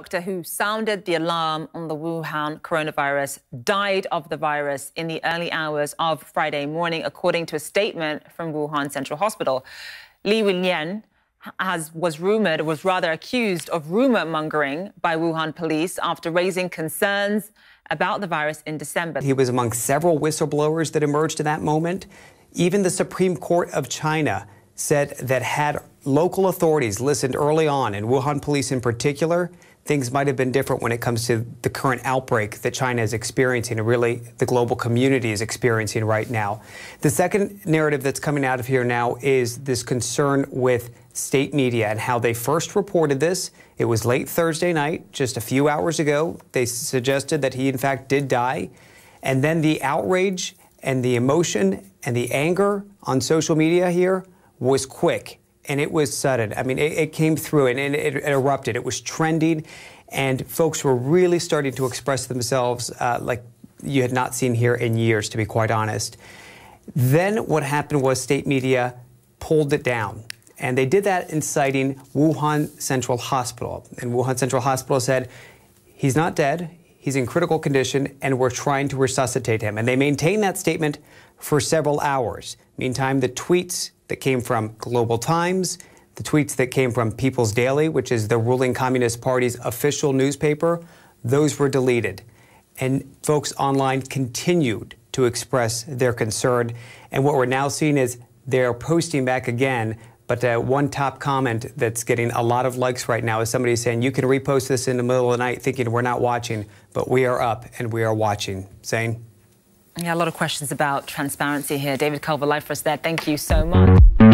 doctor who sounded the alarm on the Wuhan coronavirus died of the virus in the early hours of Friday morning, according to a statement from Wuhan Central Hospital. Li Wenlian has, was rumored, was rather accused of rumor mongering by Wuhan police after raising concerns about the virus in December. He was among several whistleblowers that emerged at that moment. Even the Supreme Court of China said that had local authorities listened early on, and Wuhan police in particular, things might have been different when it comes to the current outbreak that China is experiencing and really the global community is experiencing right now. The second narrative that's coming out of here now is this concern with state media and how they first reported this. It was late Thursday night, just a few hours ago. They suggested that he, in fact, did die. And then the outrage and the emotion and the anger on social media here was quick and it was sudden. I mean, it, it came through and, and it, it, erupted. It was trending, and folks were really starting to express themselves uh, like you had not seen here in years, to be quite honest. Then what happened was state media pulled it down. And they did that inciting Wuhan Central Hospital. And Wuhan Central Hospital said, he's not dead, He's in critical condition, and we're trying to resuscitate him. And they maintained that statement for several hours. Meantime, the tweets that came from Global Times, the tweets that came from People's Daily, which is the ruling Communist Party's official newspaper, those were deleted. And folks online continued to express their concern. And what we're now seeing is they're posting back again but uh, one top comment that's getting a lot of likes right now is somebody saying, You can repost this in the middle of the night thinking we're not watching, but we are up and we are watching. Zane? Yeah, a lot of questions about transparency here. David Culver, live for us there. Thank you so much.